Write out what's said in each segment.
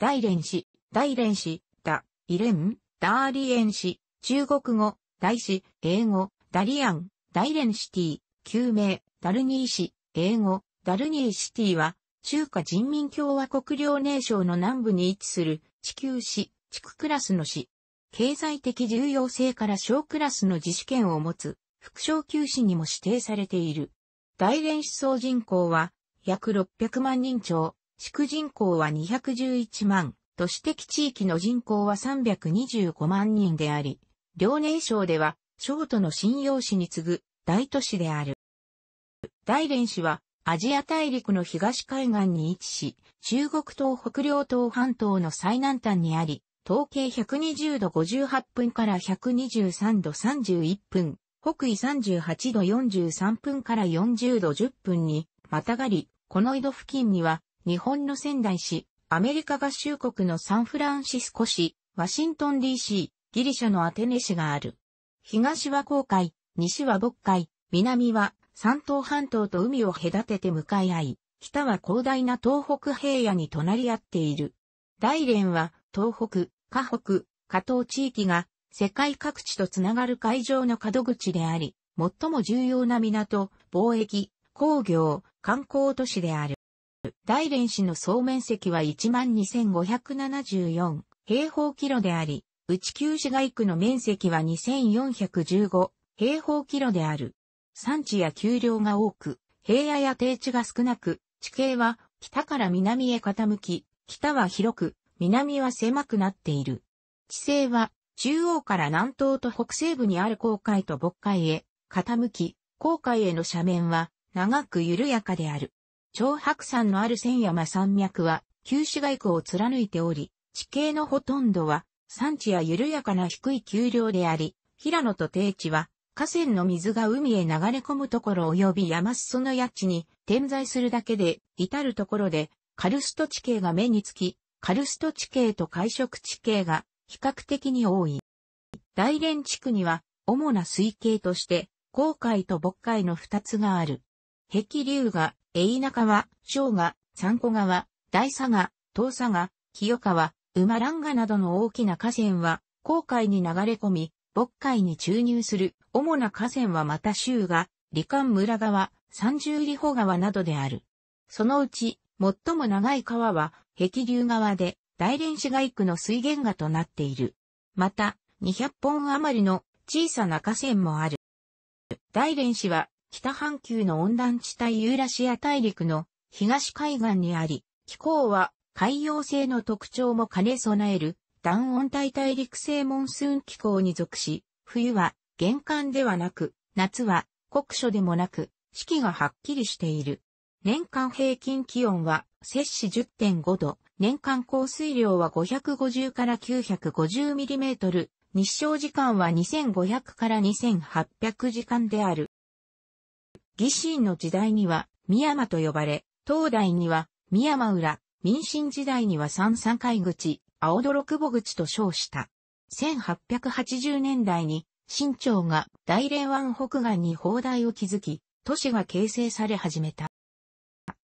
大連市、大連市、だ、イレン、ダーリエン市、中国語、大市、英語、ダリアン、大連シティ、旧名、ダルニー市、英語、ダルニーシティは、中華人民共和国領年省の南部に位置する地球市、地区クラスの市。経済的重要性から小クラスの自主権を持つ、副小級市にも指定されている。大連市総人口は、約600万人超。区人口は211万、都市的地域の人口は325万人であり、遼寧省では、省都の信用市に次ぐ大都市である。大連市は、アジア大陸の東海岸に位置し、中国東北領東半島の最南端にあり、統計120度58分から123度31分、北緯38度43分から40度10分に、またがり、この井戸付近には日本の仙台市、アメリカ合衆国のサンフランシスコ市、ワシントン DC、ギリシャのアテネ市がある。東は航海、西は渤海、南は山東半島と海を隔てて向かい合い、北は広大な東北平野に隣り合っている。大連は東北、河北、河東地域が世界各地とつながる海上の角口であり、最も重要な港、貿易、工業、観光都市である。大連市の総面積は12,574平方キロであり、内旧市街区の面積は2,415平方キロである。産地や丘陵が多く、平野や低地が少なく、地形は北から南へ傾き、北は広く、南は狭くなっている。地勢は中央から南東と北西部にある航海と渤海へ傾き、航海への斜面は長く緩やかである。長白山のある千山山脈は、旧市街区を貫いており、地形のほとんどは、山地や緩やかな低い丘陵であり、平野と低地は、河川の水が海へ流れ込むところ及び山裾の谷地に点在するだけで、至るところで、カルスト地形が目につき、カルスト地形と海食地形が比較的に多い。大連地区には、主な水系として、黄海と渤海の二つがある。壁流が江田川、生賀、三古川、大佐賀、東佐賀、清川、馬蘭河などの大きな河川は、航海に流れ込み、渤海に注入する主な河川はまた州が、罹患村川、三十里保川などである。そのうち、最も長い川は、壁流川で、大連市街区の水源河となっている。また、200本余りの小さな河川もある。大連市は北半球の温暖地帯ユーラシア大陸の東海岸にあり、気候は海洋性の特徴も兼ね備える、暖温帯大陸性モンスーン気候に属し、冬は玄関ではなく、夏は酷暑でもなく、四季がはっきりしている。年間平均気温は摂氏10.5度、年間降水量は550から9 5 0トル、日照時間は2500から2800時間である。義神の時代には、宮間と呼ばれ、東大には、宮間浦、民進時代には三三海口、青泥久保口と称した。1880年代に、新朝が大連湾北岸に砲台を築き、都市が形成され始めた。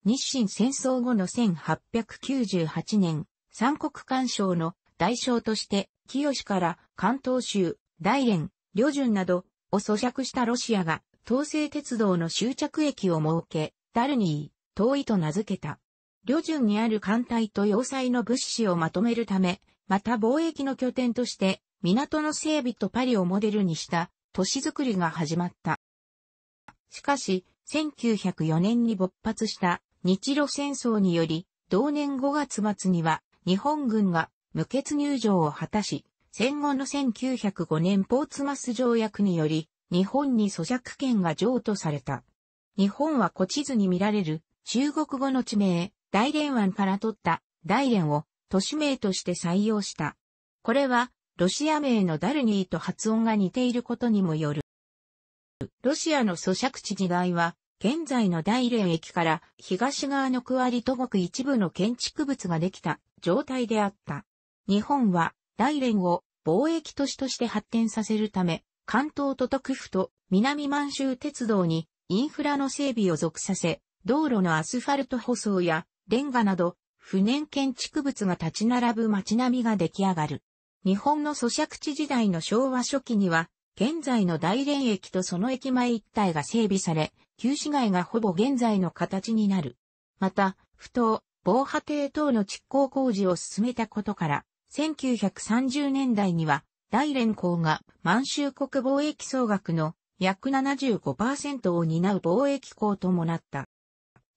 日清戦争後の1898年、三国干渉の代償として、清から関東州、大連、旅順などを咀嚼したロシアが東西鉄道の終着駅を設け、ダルニー、遠いと名付けた。旅順にある艦隊と要塞の物資をまとめるため、また貿易の拠点として、港の整備とパリをモデルにした都市づくりが始まった。しかし、1904年に勃発した日露戦争により、同年5月末には日本軍が無血入場を果たし、戦後の1905年ポーツマス条約により、日本に租借権が譲渡された。日本は古地図に見られる中国語の地名、大連湾から取った大連を都市名として採用した。これはロシア名のダルニーと発音が似ていることにもよる。ロシアの租借地時代は現在の大連駅から東側の区割りとごく一部の建築物ができた状態であった。日本は大連を貿易都市として発展させるため、関東都督府と南満州鉄道にインフラの整備を属させ、道路のアスファルト舗装やレンガなど、不燃建築物が立ち並ぶ街並みが出来上がる。日本の咀嚼地時代の昭和初期には、現在の大連駅とその駅前一帯が整備され、旧市街がほぼ現在の形になる。また、不当、防波堤等の築港工事を進めたことから、1930年代には大連港が満州国貿易総額の約75%を担う貿易港ともなった。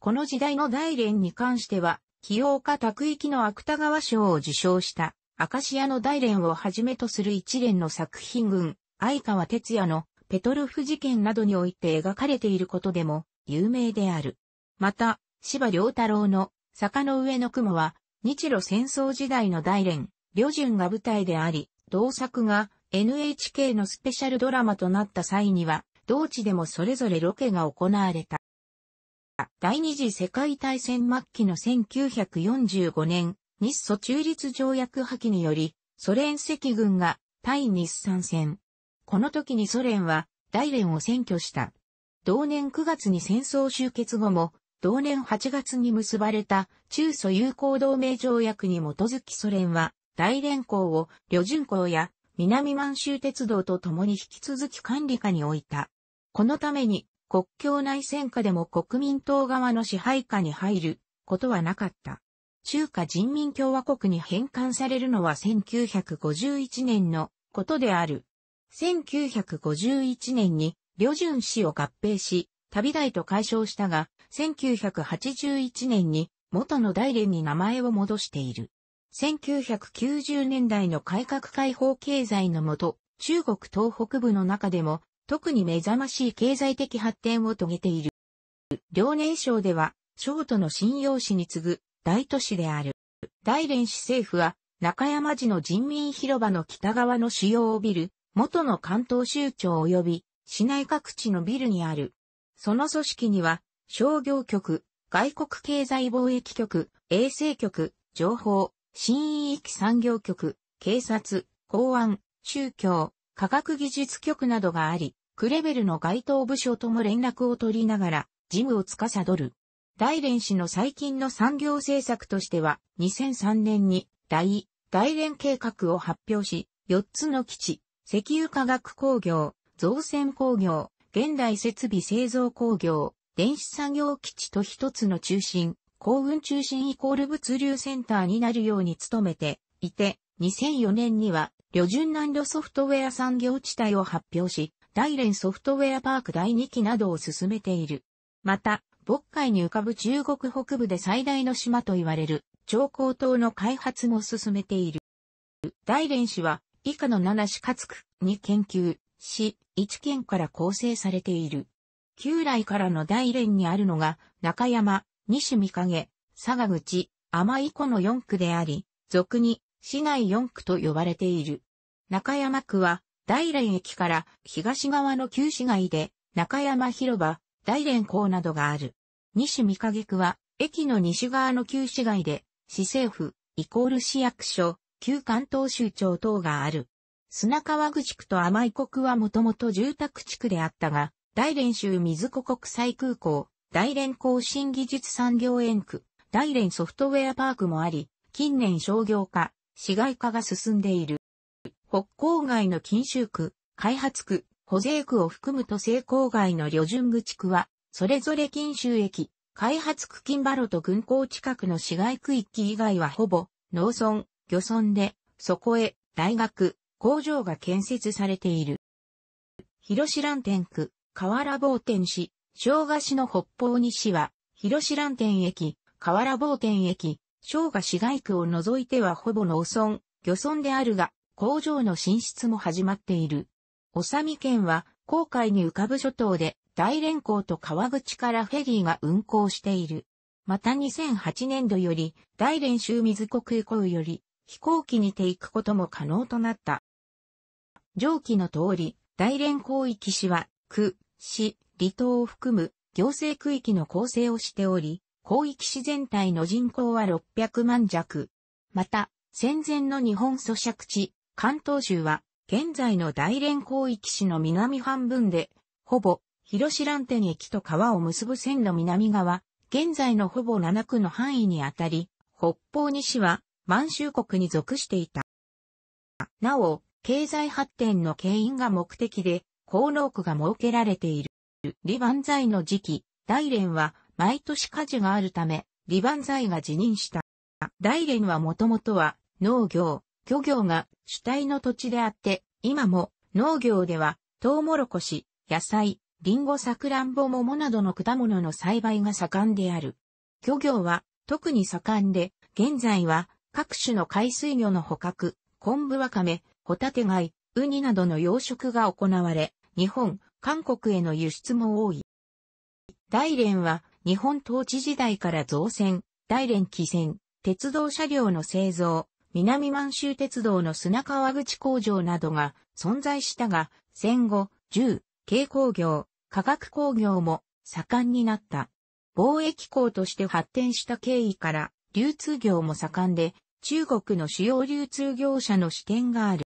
この時代の大連に関しては、清岡拓域の芥川賞を受賞した、アカシアの大連をはじめとする一連の作品群、相川哲也のペトルフ事件などにおいて描かれていることでも有名である。また、芝良太郎の坂の上の雲は、日露戦争時代の大連、旅順が舞台であり、同作が NHK のスペシャルドラマとなった際には、同地でもそれぞれロケが行われた。第二次世界大戦末期の1945年、日ソ中立条約破棄により、ソ連赤軍が対日参戦。この時にソ連は大連を占拠した。同年9月に戦争終結後も、同年8月に結ばれた中ソ友好同盟条約に基づきソ連は大連港を旅順港や南満州鉄道と共に引き続き管理下に置いた。このために国境内戦下でも国民党側の支配下に入ることはなかった。中華人民共和国に返還されるのは1951年のことである。1951年に旅順市を合併し、旅大と解消したが、1981年に元の大連に名前を戻している。1990年代の改革開放経済のもと、中国東北部の中でも、特に目覚ましい経済的発展を遂げている。遼寧省では、省都の信用市に次ぐ大都市である。大連市政府は、中山寺の人民広場の北側の主要ビル、元の関東州庁及び、市内各地のビルにある。その組織には、商業局、外国経済貿易局、衛生局、情報、新域産業局、警察、公安、宗教、科学技術局などがあり、クレベルの該当部署とも連絡を取りながら、事務を司る。大連市の最近の産業政策としては、2003年に大、大連計画を発表し、4つの基地、石油化学工業、造船工業、現代設備製造工業、電子産業基地と一つの中心、幸運中心イコール物流センターになるように努めていて、2004年には、旅順南路ソフトウェア産業地帯を発表し、大連ソフトウェアパーク第2期などを進めている。また、渤海に浮かぶ中国北部で最大の島と言われる、長江島の開発も進めている。大連市は、以下の7市かつくに研究、市、1県から構成されている。旧来からの大連にあるのが、中山、西三影、佐賀口、甘井湖の四区であり、俗に市内四区と呼ばれている。中山区は、大連駅から東側の旧市街で、中山広場、大連港などがある。西三影区は、駅の西側の旧市街で、市政府、イコール市役所、旧関東州庁等がある。砂川口区と甘井国はもともと住宅地区であったが、大連州水子国際空港、大連更新技術産業園区、大連ソフトウェアパークもあり、近年商業化、市街化が進んでいる。北郊外の禁州区、開発区、保税区を含む都西郊外の旅順具地区は、それぞれ禁州駅、開発区金バロと軍港近くの市街区域以外はほぼ、農村、漁村で、そこへ、大学、工場が建設されている。広志蘭店区、河原坊店市、生姜市の北方西は、広志蘭店駅、河原坊店駅、生姜市街区を除いてはほぼ農村、漁村であるが、工場の進出も始まっている。おさみ県は、航海に浮かぶ諸島で、大連港と川口からフェリーが運航している。また2008年度より、大連州水へ空港より、飛行機にて行くことも可能となった。上記の通り、大連広域市は、区、市、離島を含む行政区域の構成をしており、広域市全体の人口は600万弱。また、戦前の日本租借地、関東州は、現在の大連広域市の南半分で、ほぼ、広白蘭天駅と川を結ぶ線の南側、現在のほぼ7区の範囲にあたり、北方西は満州国に属していた。なお、経済発展の牽引が目的で、高農区が設けられている。リバンザイの時期、大連は毎年火事があるため、リバンザイが辞任した。大連はもともとは農業、漁業が主体の土地であって、今も農業ではトウモロコシ、野菜、リンゴ、サクランボ、桃などの果物の栽培が盛んである。漁業は特に盛んで、現在は各種の海水魚の捕獲、昆布わかめ、ホタテ貝、ウニなどの養殖が行われ、日本、韓国への輸出も多い。大連は日本統治時代から造船、大連汽船、鉄道車両の製造、南満州鉄道の砂川口工場などが存在したが、戦後、銃、軽工業、化学工業も盛んになった。貿易港として発展した経緯から、流通業も盛んで、中国の主要流通業者の支店がある。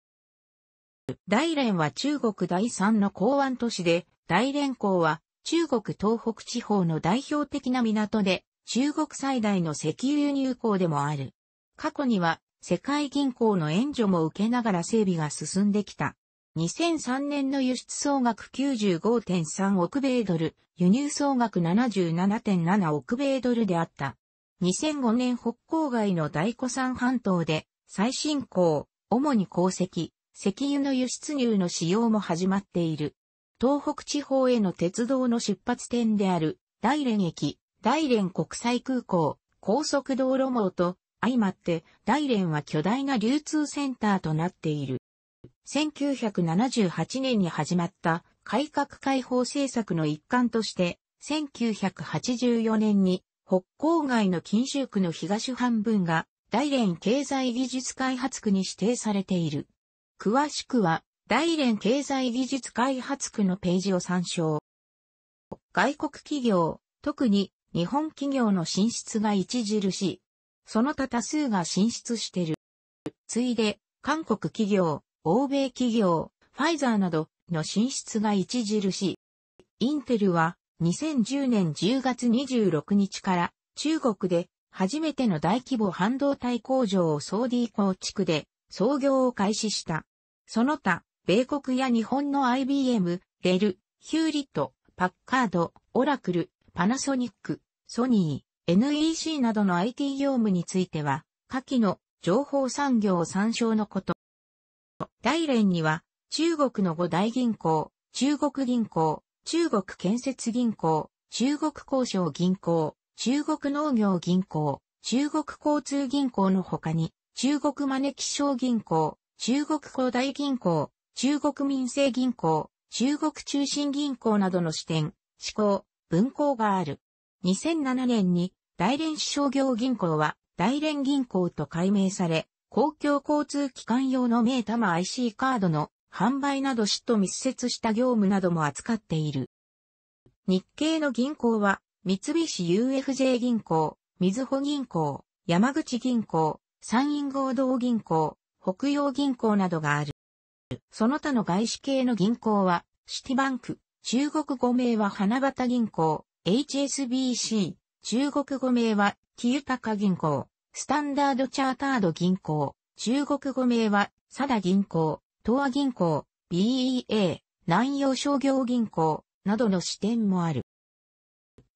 大連は中国第三の港湾都市で、大連港は中国東北地方の代表的な港で、中国最大の石油輸入港でもある。過去には世界銀行の援助も受けながら整備が進んできた。2003年の輸出総額95.3億米ドル、輸入総額77.7億米ドルであった。2005年北郊外の大湖山半島で、最新港、主に鉱石、石油の輸出入の使用も始まっている。東北地方への鉄道の出発点である、大連駅、大連国際空港、高速道路網と、相まって大連は巨大な流通センターとなっている。1978年に始まった改革開放政策の一環として、1984年に北郊外の禁州区の東半分が大連経済技術開発区に指定されている。詳しくは、大連経済技術開発区のページを参照。外国企業、特に日本企業の進出が著しい。その他多数が進出してる。ついで、韓国企業、欧米企業、ファイザーなどの進出が著しい。インテルは2010年10月26日から中国で初めての大規模半導体工場をソーディ構築で創業を開始した。その他、米国や日本の IBM、デル、ヒューリット、パッカード、オラクル、パナソニック、ソニー、NEC などの IT 業務については、下記の情報産業を参照のこと。大連には、中国の五大銀行、中国銀行、中国建設銀行、中国交渉銀行、中国農業銀行、中国交通銀行の他に、中国招き商銀行、中国恒大銀行、中国民生銀行、中国中心銀行などの支店、志向、分行がある。2007年に大連市商業銀行は大連銀行と改名され、公共交通機関用の名玉 IC カードの販売など市と密接した業務なども扱っている。日系の銀行は、三菱 UFJ 銀行、水穂銀行、山口銀行、山陰合同銀行、北洋銀行などがある。その他の外資系の銀行は、シティバンク、中国語名は花畑銀行、HSBC、中国語名は、木豊銀行、スタンダードチャータード銀行、中国語名は、サダ銀行、東亜銀行、BEA、南洋商業銀行、などの支店もある。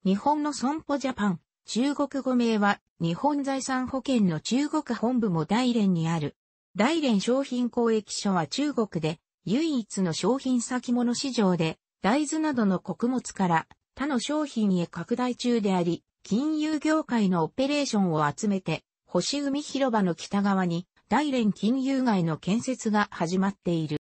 日本の損保ジャパン、中国語名は、日本財産保険の中国本部も大連にある、大連商品交易所は中国で唯一の商品先物市場で大豆などの穀物から他の商品へ拡大中であり、金融業界のオペレーションを集めて星海広場の北側に大連金融街の建設が始まっている。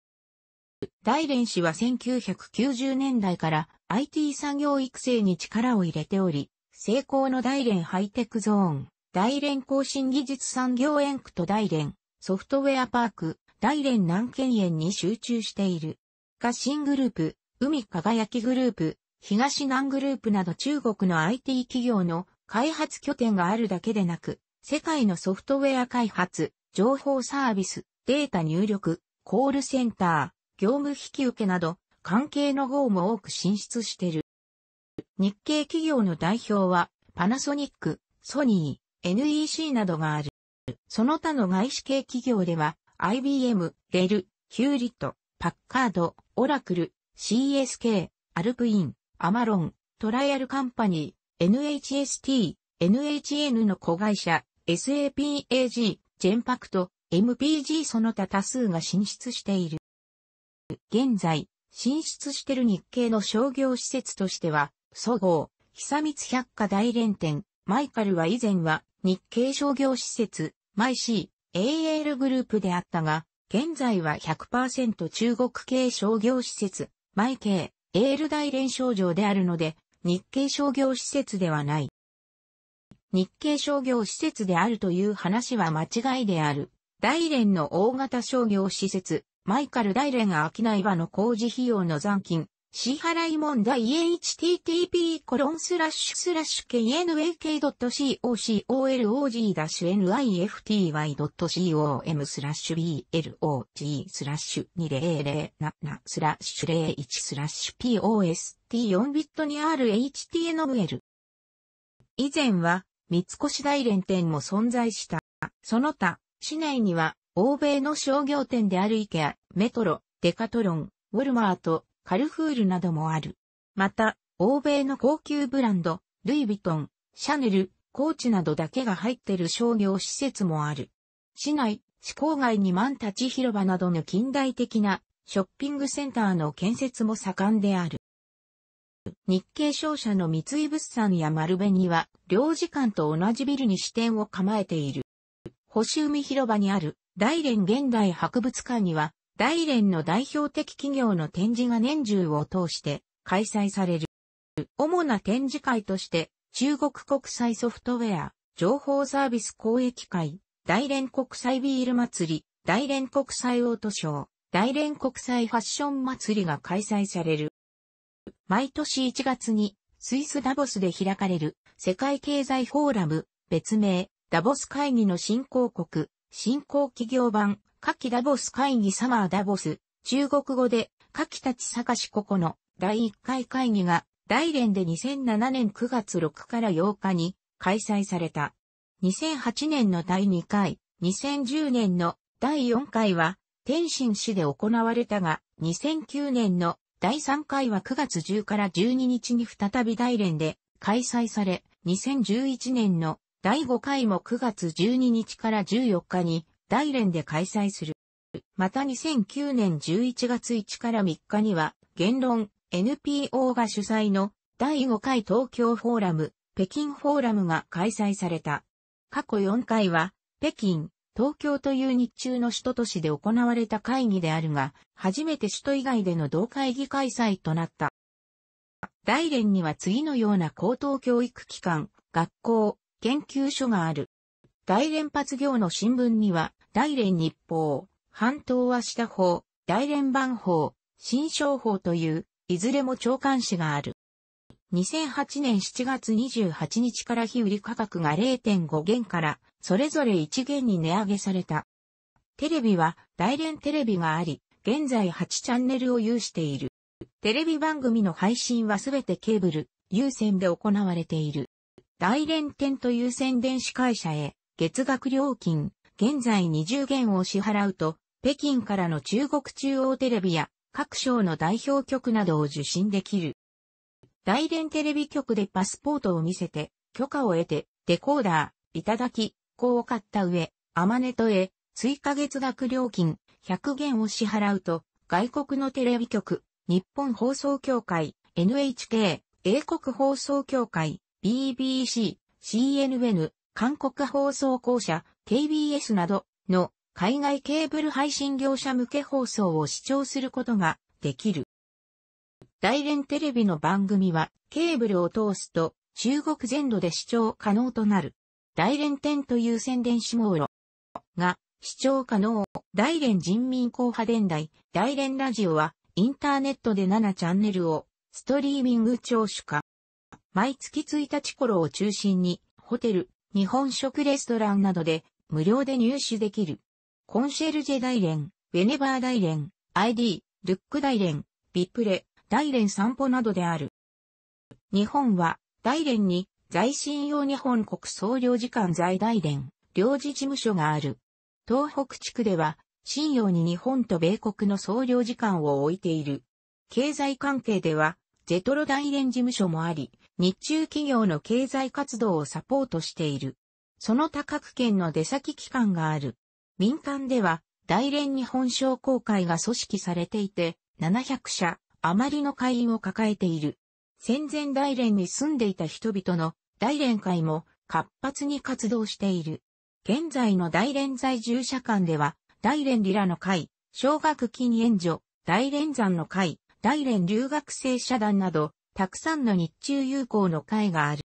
大連市は1990年代から IT 産業育成に力を入れており、成功の大連ハイテクゾーン、大連更新技術産業園区と大連ソフトウェアパーク、大連南県園に集中している。ガシングループ、海輝きグループ、東南グループなど中国の IT 企業の開発拠点があるだけでなく、世界のソフトウェア開発、情報サービス、データ入力、コールセンター、業務引き受けなど、関係の号も多く進出してる。日系企業の代表は、パナソニック、ソニー、NEC などがある。その他の外資系企業では、IBM、デル、ヒューリット、パッカード、オラクル、CSK、アルプイン、アマロン、トライアルカンパニー、NHST、NHN の子会社、SAPAG、ジェンパクト、MPG その他多数が進出している。現在、進出している日系の商業施設としては、総合、久光百貨大連店、マイカルは以前は日系商業施設、マイシー、AL グループであったが、現在は100%中国系商業施設、マイ系、エール大連商場であるので、日系商業施設ではない。日系商業施設であるという話は間違いである。大連の大型商業施設、マイカル大連が商い場の工事費用の残金、支払い問題 http コロンスラッシュスラッシュ knak.cocolog-nifty.com スラッシュ blog スラッシュ2007スラッシュ01スラッシュ post4 ビットにある htnl 以前は三越大連店も存在した。その他、市内には欧米の商業店であるイケア、メトロ、デカトロン、ウォルマート、カルフールなどもある。また、欧米の高級ブランド、ルイ・ヴィトン、シャネル、コーチなどだけが入ってる商業施設もある。市内、市郊外に万立ち広場などの近代的なショッピングセンターの建設も盛んである。日系商社の三井物産や丸紅は、領事館と同じビルに支店を構えている。星海広場にある大連現代博物館には、大連の代表的企業の展示が年中を通して開催される。主な展示会として、中国国際ソフトウェア、情報サービス公益会、大連国際ビール祭り、大連国際オートショー、大連国際ファッション祭りが開催される。毎年1月にスイスダボスで開かれる世界経済フォーラム、別名、ダボス会議の新興国、新興企業版夏季ダボス会議サマーダボス、中国語で、夏季たちし市この第1回会議が、大連で2007年9月6から8日に開催された。2008年の第2回、2010年の第4回は、天津市で行われたが、2009年の第3回は9月10から12日に再び大連で開催され、2011年の第5回も9月12日から14日に大連で開催する。また2009年11月1から3日には、言論 NPO が主催の第5回東京フォーラム、北京フォーラムが開催された。過去4回は、北京、東京という日中の首都都市で行われた会議であるが、初めて首都以外での同会議開催となった。大連には次のような高等教育機関、学校、研究所がある。大連発業の新聞には、大連日報、半島は下法、大連版法、新商法という、いずれも長官誌がある。2008年7月28日から日売り価格が0.5元からそれぞれ1元に値上げされた。テレビは大連テレビがあり、現在8チャンネルを有している。テレビ番組の配信はすべてケーブル、有線で行われている。大連店という宣伝司会者へ月額料金現在20元を支払うと、北京からの中国中央テレビや各省の代表局などを受信できる。大連テレビ局でパスポートを見せて、許可を得て、デコーダー、いただき、こう買った上、アマネトへ、追加月額料金、100元を支払うと、外国のテレビ局、日本放送協会、NHK、英国放送協会、BBC、CNN、韓国放送公社、KBS などの海外ケーブル配信業者向け放送を視聴することができる。大連テレビの番組はケーブルを通すと中国全土で視聴可能となる。大連店という宣伝下路が視聴可能。大連人民公派伝台、大連ラジオはインターネットで7チャンネルをストリーミング聴取化。毎月1日頃を中心にホテル、日本食レストランなどで無料で入手できる。コンシェルジェ大連、ウェネバー大連、ID、ルック大連、ビップレ、大連散歩などである。日本は大連に在信用日本国総領事館在大連、領事事務所がある。東北地区では、信用に日本と米国の総領事館を置いている。経済関係では、ゼトロ大連事務所もあり、日中企業の経済活動をサポートしている。その他各県の出先機関がある。民間では、大連日本商工会が組織されていて、700社、余りの会員を抱えている。戦前大連に住んでいた人々の大連会も活発に活動している。現在の大連在住者間では、大連リラの会、奨学金援助、大連山の会、大連留学生社団など、たくさんの日中友好の会がある。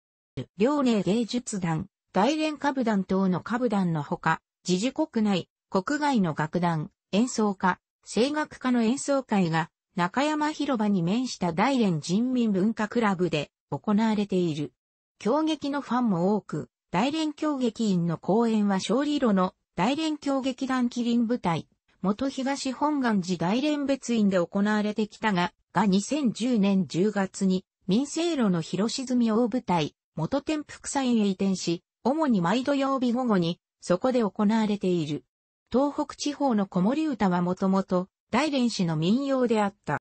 両寧芸術団、大連歌舞団等の歌舞団のほか、自治国内、国外の楽団、演奏家、声楽家の演奏会が中山広場に面した大連人民文化クラブで行われている。狂劇のファンも多く、大連狂劇員の公演は勝利路の大連狂劇団麒麟部隊、元東本願寺大連別院で行われてきたが、が2010年10月に民生路の広沈み大舞台、元天福祭へ移転し、主に毎土曜日午後に、そこで行われている。東北地方の子守歌はもともと、大連市の民謡であった。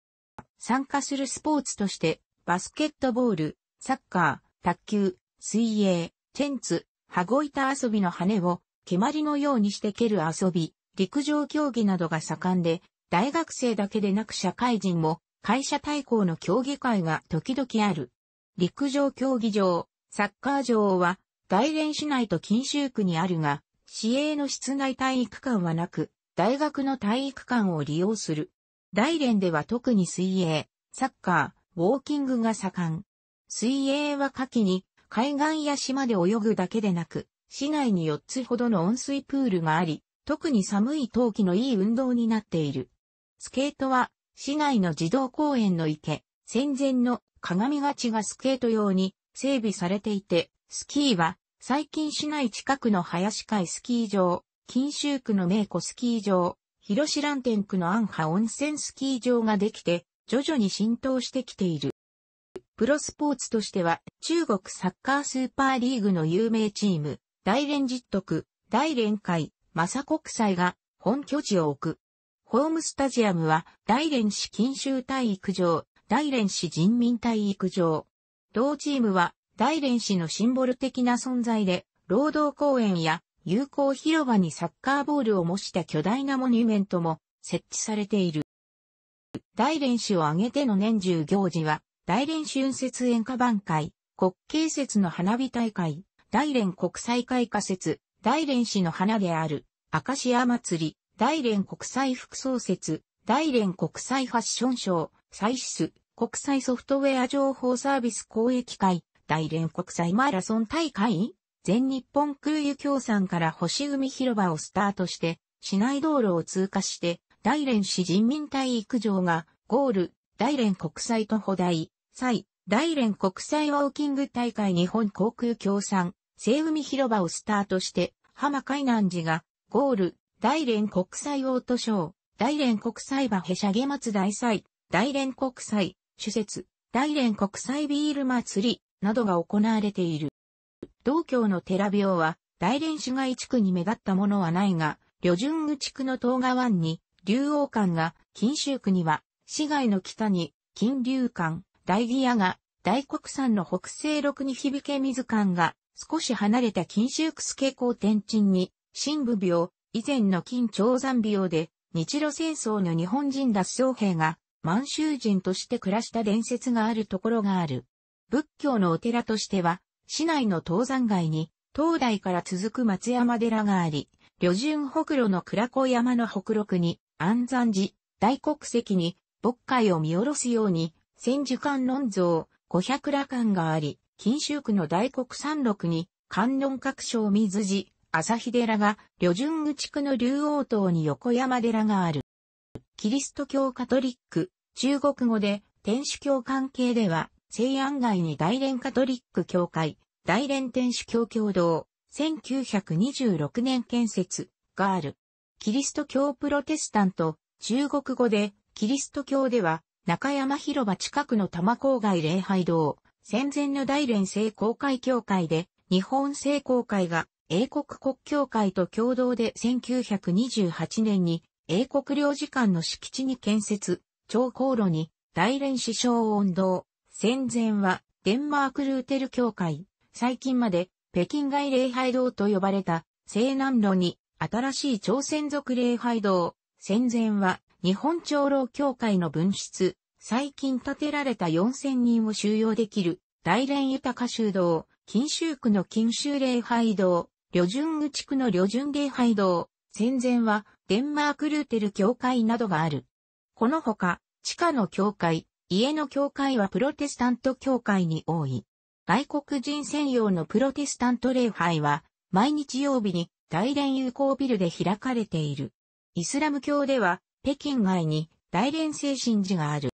参加するスポーツとして、バスケットボール、サッカー、卓球、水泳、チェンツ、羽子板遊びの羽を、蹴鞠のようにして蹴る遊び、陸上競技などが盛んで、大学生だけでなく社会人も会社対抗の競技会が時々ある。陸上競技場、サッカー場は、大連市内と近州区にあるが、市営の室内体育館はなく、大学の体育館を利用する。大連では特に水泳、サッカー、ウォーキングが盛ん。水泳は夏季に、海岸や島で泳ぐだけでなく、市内に4つほどの温水プールがあり、特に寒い冬季のいい運動になっている。スケートは市内の児童公園の池、戦前の鏡がちがスケート用に整備されていて、スキーは最近市内近くの林海スキー場、金州区の名湖スキー場、広志蘭天区の安波温泉スキー場ができて、徐々に浸透してきている。プロスポーツとしては、中国サッカースーパーリーグの有名チーム、大連実徳、大連会、マサ国際が本拠地を置く。ホームスタジアムは、大連市錦州体育場、大連市人民体育場。同チームは、大連市のシンボル的な存在で、労働公園や友好広場にサッカーボールを模した巨大なモニュメントも設置されている。大連市を挙げての年中行事は、大連春節演歌番会、国慶節の花火大会、大連国際会歌節、大連市の花である、アカシア祭り、大連国際副創設、大連国際ファッションショー、サイシス、国際ソフトウェア情報サービス公益会、大連国際マラソン大会全日本空輸協賛から星海広場をスタートして、市内道路を通過して、大連市人民体育場が、ゴール、大連国際徒歩台、際、大連国際ウォーキング大会日本航空協賛、西海広場をスタートして、浜海南寺が、ゴール、大連国際オートショー、大連国際馬へしゃげ松大祭、大連国際、主節、大連国際ビール祭り、などが行われている。同郷の寺病は、大連市街地区に目立ったものはないが、旅順具地区の東側湾に、竜王館が、金州区には、市街の北に、金竜館、大義屋が、大国山の北西六に響け水館が、少し離れた錦州区助高天鎮に、新部病、以前の金長山病で、日露戦争の日本人脱走兵が満州人として暮らした伝説があるところがある。仏教のお寺としては、市内の東山街に、東大から続く松山寺があり、旅順北路の倉子山の北麓に、安山寺、大国石に、牧海を見下ろすように、千寿観音像、五百羅漢があり、錦州区の大国山麓に、観音各所水寺、朝日寺は、旅順具地区の竜王島に横山寺がある。キリスト教カトリック、中国語で、天主教関係では、西安街に大連カトリック教会、大連天主教共同、1926年建設、がある。キリスト教プロテスタント、中国語で、キリスト教では、中山広場近くの多摩郊外礼拝堂、戦前の大連聖公会教会で、日本聖公会が英国国教会と共同で1928年に英国領事館の敷地に建設、超航路に大連市小温堂、戦前はデンマークルーテル教会、最近まで北京外礼拝堂と呼ばれた西南路に新しい朝鮮族礼拝堂、戦前は日本長老教会の分室、最近建てられた4000人を収容できる大連豊か修道、錦州区の錦州礼拝堂、旅順具地区の旅順礼拝堂、戦前はデンマークルーテル教会などがある。このほか、地下の教会、家の教会はプロテスタント教会に多い。外国人専用のプロテスタント礼拝は、毎日曜日に大連友好ビルで開かれている。イスラム教では、北京外に大連精神寺がある。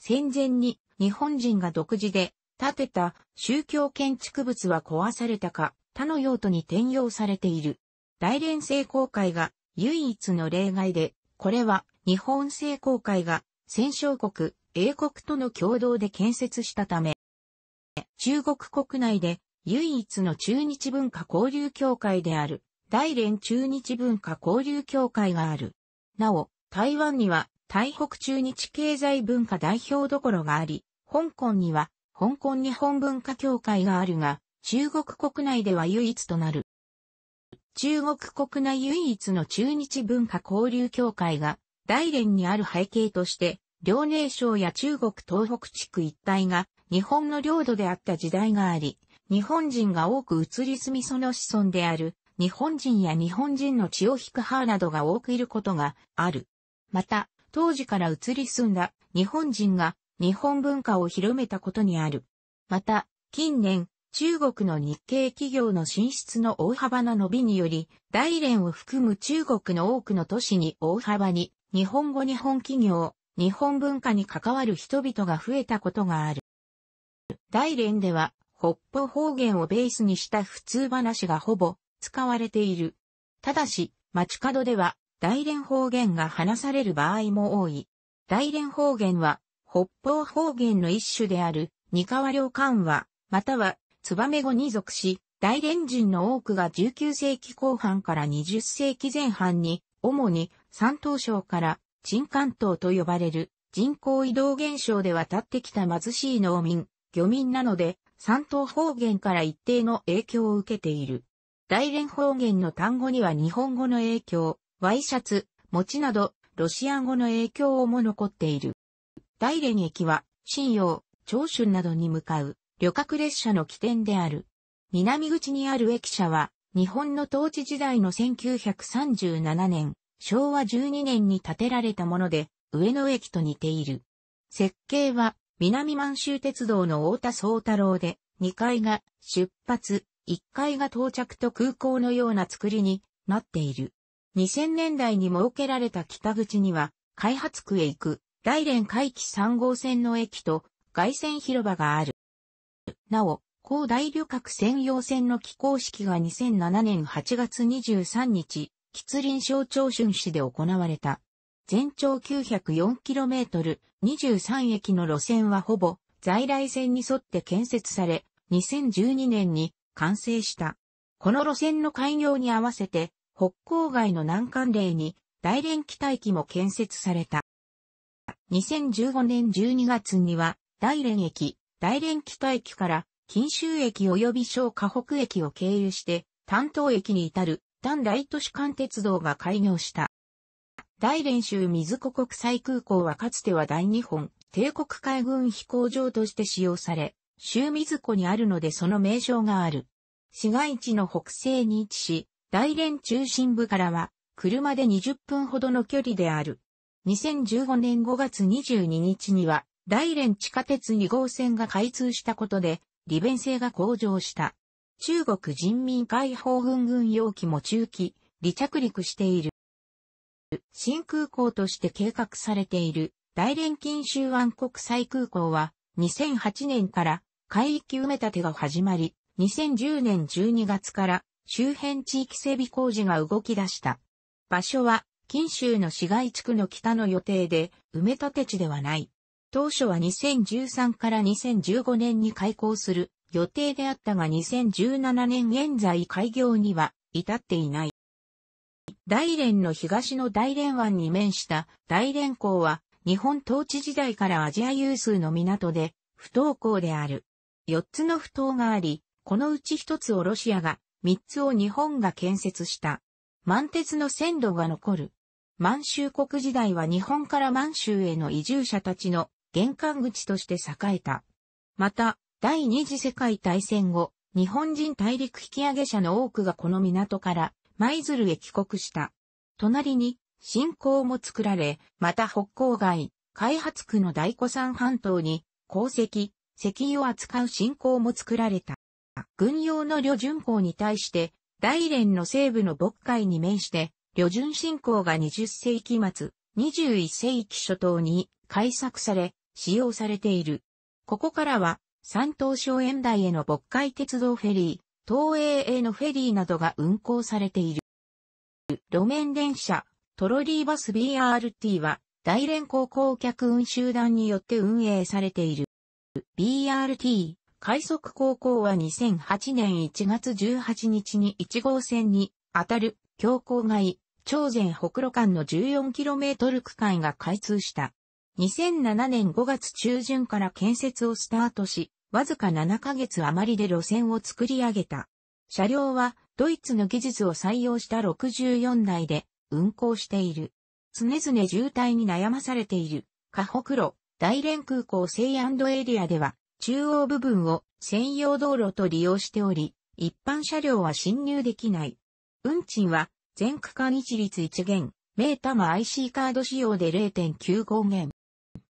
戦前に日本人が独自で建てた宗教建築物は壊されたか、他の用途に転用されている。大連成功会が唯一の例外で、これは日本成功会が戦勝国、英国との共同で建設したため、中国国内で唯一の中日文化交流協会である大連中日文化交流協会がある。なお、台湾には台北中日経済文化代表どころがあり、香港には香港日本文化協会があるが、中国国内では唯一となる。中国国内唯一の中日文化交流協会が大連にある背景として、遼寧省や中国東北地区一帯が日本の領土であった時代があり、日本人が多く移り住みその子孫である日本人や日本人の血を引く母などが多くいることがある。また、当時から移り住んだ日本人が日本文化を広めたことにある。また、近年、中国の日系企業の進出の大幅な伸びにより、大連を含む中国の多くの都市に大幅に、日本語日本企業、日本文化に関わる人々が増えたことがある。大連では、北方方言をベースにした普通話がほぼ使われている。ただし、街角では大連方言が話される場合も多い。大連方言は北方方言の一種である、二河両漢話、またはツバメ語に属し、大連人の多くが19世紀後半から20世紀前半に、主に山東省から鎮関東と呼ばれる人口移動現象で渡ってきた貧しい農民、漁民なので、山東方言から一定の影響を受けている。大連方言の単語には日本語の影響、ワイシャツ、餅など、ロシア語の影響をも残っている。大連駅は、新洋、長春などに向かう旅客列車の起点である。南口にある駅舎は、日本の統治時代の1937年、昭和12年に建てられたもので、上野駅と似ている。設計は、南満州鉄道の大田総太郎で、2階が出発、1階が到着と空港のような作りになっている。2000年代に設けられた北口には、開発区へ行く、大連海域3号線の駅と、外線広場がある。なお、高大旅客専用船の起工式が2007年8月23日、吉林省長春市で行われた。全長 904km、23駅の路線はほぼ在来線に沿って建設され、2012年に完成した。この路線の開業に合わせて、北郊外の南関令に大連機待機も建設された。2015年12月には、大連駅、大連北駅から錦州駅及び小河北駅を経由して、丹東駅に至る、丹大都市間鉄道が開業した。大連州水子国際空港はかつては大日本帝国海軍飛行場として使用され、州水子にあるのでその名称がある。市街地の北西に位置し、大連中心部からは車で20分ほどの距離である。2015年5月22日には大連地下鉄2号線が開通したことで、利便性が向上した。中国人民解放軍軍用機も中期、離着陸している。新空港として計画されている大連近州湾国際空港は2008年から海域埋め立てが始まり、2010年12月から周辺地域整備工事が動き出した。場所は、近州の市街地区の北の予定で、埋め立て地ではない。当初は2013から2015年に開校する予定であったが2017年現在開業には至っていない。大連の東の大連湾に面した大連港は日本統治時代からアジア有数の港で不登校である。四つの不登があり、このうち一つをロシアが、三つを日本が建設した。満鉄の線路が残る。満州国時代は日本から満州への移住者たちの玄関口として栄えた。また、第二次世界大戦後、日本人大陸引き上げ者の多くがこの港から舞鶴へ帰国した。隣に新港も作られ、また北郊外、開発区の大古山半島に鉱石、石油を扱う新港も作られた。軍用の旅順港に対して、大連の西部の渤海に面して、旅順新港が20世紀末、21世紀初頭に開作され、使用されている。ここからは、山東省園台への渤海鉄道フェリー、東映へのフェリーなどが運行されている。路面電車、トロリーバス BRT は、大連高校客運集団によって運営されている。BRT、快速高校は2008年1月18日に1号線に当たる、強行外、朝鮮北路間の 14km 区間が開通した。2007年5月中旬から建設をスタートし、わずか7ヶ月余りで路線を作り上げた。車両はドイツの技術を採用した64台で運行している。常々渋滞に悩まされている、河北路、大連空港西安エリアでは、中央部分を専用道路と利用しており、一般車両は侵入できない。運賃は全区間一律一元、メータマ IC カード使用で0.95元。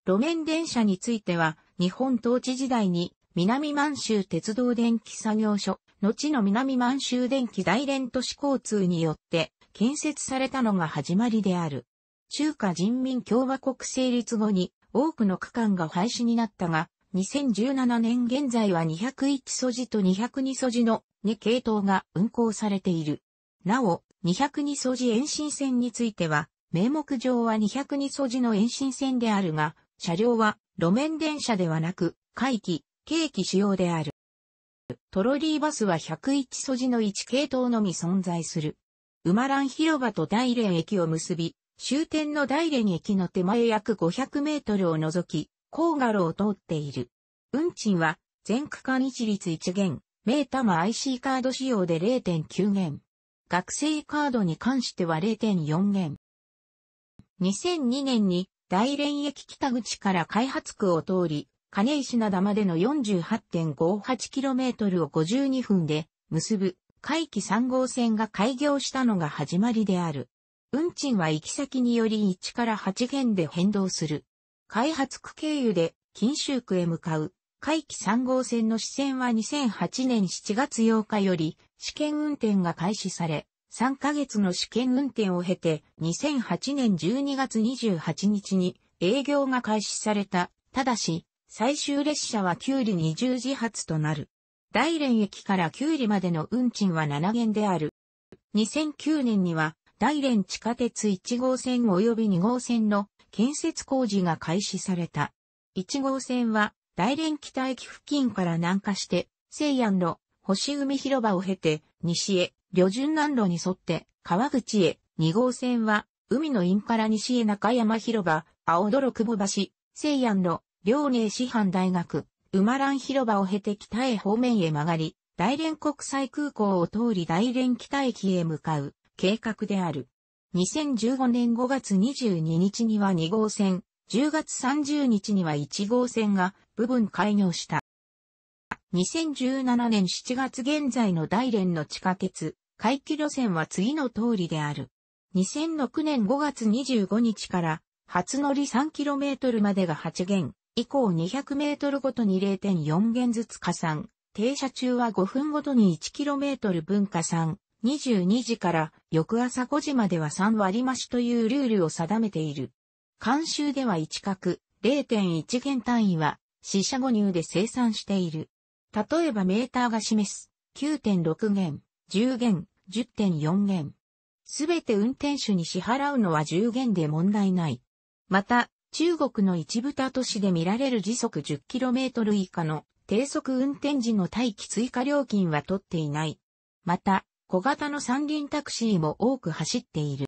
路面電車については、日本統治時代に南満州鉄道電気作業所、後の南満州電気大連都市交通によって建設されたのが始まりである。中華人民共和国成立後に多くの区間が廃止になったが、2017年現在は201素地と202素地の2系統が運行されている。なお、202素地延伸線については、名目上は202素地の延伸線であるが、車両は路面電車ではなく、回帰、軽機仕様である。トロリーバスは101素地の1系統のみ存在する。馬蘭広場と大連駅を結び、終点の大連駅の手前約500メートルを除き、高画路を通っている。運賃は、全区間一律1元、メータマ IC カード仕様で0.9元。学生カードに関しては0.4元。2002年に大連駅北口から開発区を通り、金石灘までの 48.58km を52分で結ぶ回帰3号線が開業したのが始まりである。運賃は行き先により1から8元で変動する。開発区経由で金州区へ向かう回帰3号線の支線は2008年7月8日より試験運転が開始され、3ヶ月の試験運転を経て、2008年12月28日に営業が開始された。ただし、最終列車はキュウリ20時発となる。大連駅からキュウリまでの運賃は7元である。2009年には、大連地下鉄1号線及び2号線の建設工事が開始された。1号線は、大連北駅付近から南下して、西安の星海広場を経て、西へ、旅順南路に沿って川口へ2号線は海のインパラ西へ中山広場、青泥久保橋、西安路、両寧師範大学、馬蘭広場を経て北へ方面へ曲がり、大連国際空港を通り大連北駅へ向かう計画である。2015年5月22日には2号線、10月30日には1号線が部分開業した。2017年7月現在の大連の地下鉄、回帰路線は次の通りである。2006年5月25日から、初乗り 3km までが8元、以降 200m ごとに0.4元ずつ加算、停車中は5分ごとに 1km 分加算、22時から翌朝5時までは3割増しというルールを定めている。監修では1角、0.1元単位は、四捨五入で生産している。例えばメーターが示す、9.6元、10元、10.4元。すべて運転手に支払うのは10元で問題ない。また、中国の一部他都市で見られる時速 10km 以下の低速運転時の待機追加料金は取っていない。また、小型の三輪タクシーも多く走っている。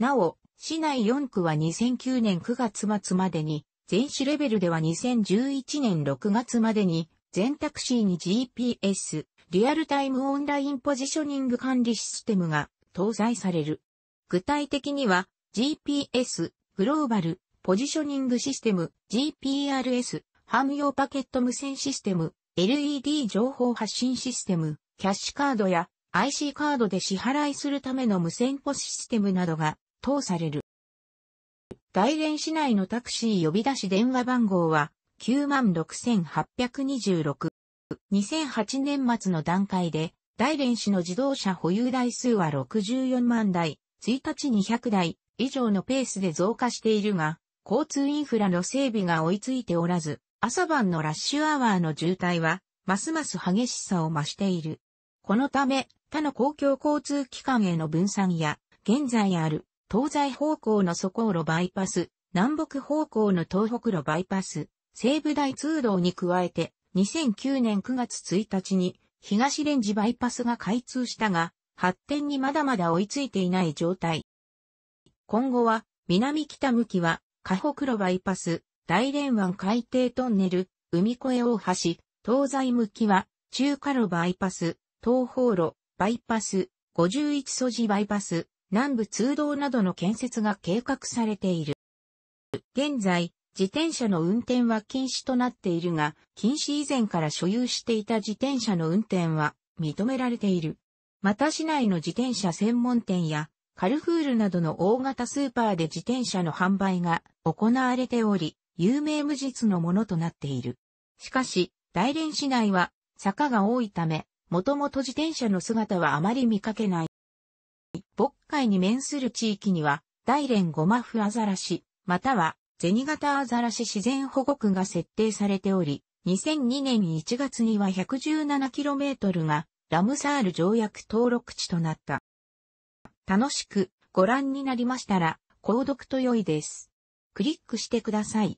なお、市内4区は2009年9月末までに、全市レベルでは2011年6月までに、全タクシーに GPS、リアルタイムオンラインポジショニング管理システムが搭載される。具体的には GPS、グローバル、ポジショニングシステム、GPRS、汎用パケット無線システム、LED 情報発信システム、キャッシュカードや IC カードで支払いするための無線ポシステムなどが通される。大連市内のタクシー呼び出し電話番号は96,826。2008年末の段階で、大連市の自動車保有台数は64万台、1日200台以上のペースで増加しているが、交通インフラの整備が追いついておらず、朝晩のラッシュアワーの渋滞は、ますます激しさを増している。このため、他の公共交通機関への分散や、現在ある東西方向の蘇航路バイパス、南北方向の東北路バイパス、西部大通道に加えて、2009年9月1日に東レンジバイパスが開通したが、発展にまだまだ追いついていない状態。今後は、南北向きは、河北路バイパス、大連湾海底トンネル、海越え大橋、東西向きは、中華路バイパス、東方路、バイパス、51素地バイパス、南部通道などの建設が計画されている。現在、自転車の運転は禁止となっているが、禁止以前から所有していた自転車の運転は認められている。また市内の自転車専門店や、カルフールなどの大型スーパーで自転車の販売が行われており、有名無実のものとなっている。しかし、大連市内は坂が多いため、もともと自転車の姿はあまり見かけない。渤海に面する地域には、大連ゴマフアザラシ、またはゼガタアザラシ自然保護区が設定されており、2002年1月には 117km がラムサール条約登録地となった。楽しくご覧になりましたら、購読と良いです。クリックしてください。